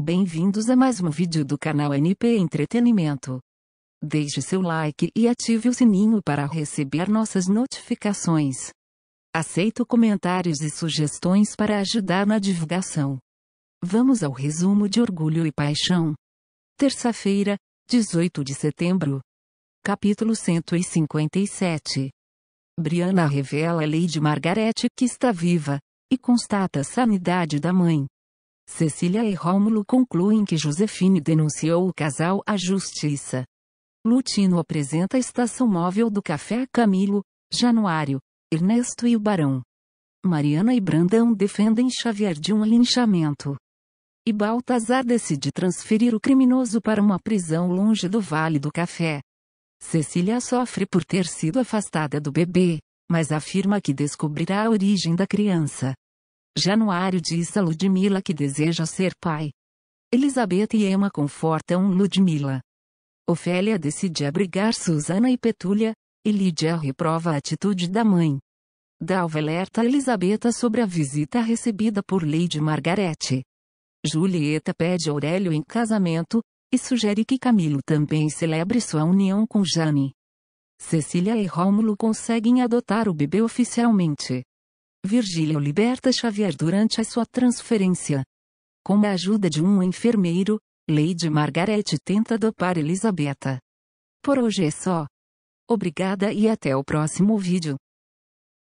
Bem-vindos a mais um vídeo do canal NP Entretenimento. Deixe seu like e ative o sininho para receber nossas notificações. Aceito comentários e sugestões para ajudar na divulgação. Vamos ao resumo de Orgulho e Paixão. Terça-feira, 18 de setembro. Capítulo 157. Brianna revela a lei de Margarete que está viva, e constata a sanidade da mãe. Cecília e Rômulo concluem que Josefine denunciou o casal à justiça. Lutino apresenta a estação móvel do Café Camilo, Januário, Ernesto e o Barão. Mariana e Brandão defendem Xavier de um linchamento. E Baltazar decide transferir o criminoso para uma prisão longe do Vale do Café. Cecília sofre por ter sido afastada do bebê, mas afirma que descobrirá a origem da criança. Januário diz a Ludmilla que deseja ser pai. Elizabeth e Emma confortam Ludmilla. Ofélia decide abrigar Susana e Petúlia, e Lídia reprova a atitude da mãe. Dalva alerta Elizabeth sobre a visita recebida por Lady Margarete. Julieta pede Aurélio em casamento, e sugere que Camilo também celebre sua união com Jane. Cecília e Rômulo conseguem adotar o bebê oficialmente. Virgílio liberta Xavier durante a sua transferência. Com a ajuda de um enfermeiro, Lady Margaret tenta dopar Elisabetta. Por hoje é só. Obrigada e até o próximo vídeo.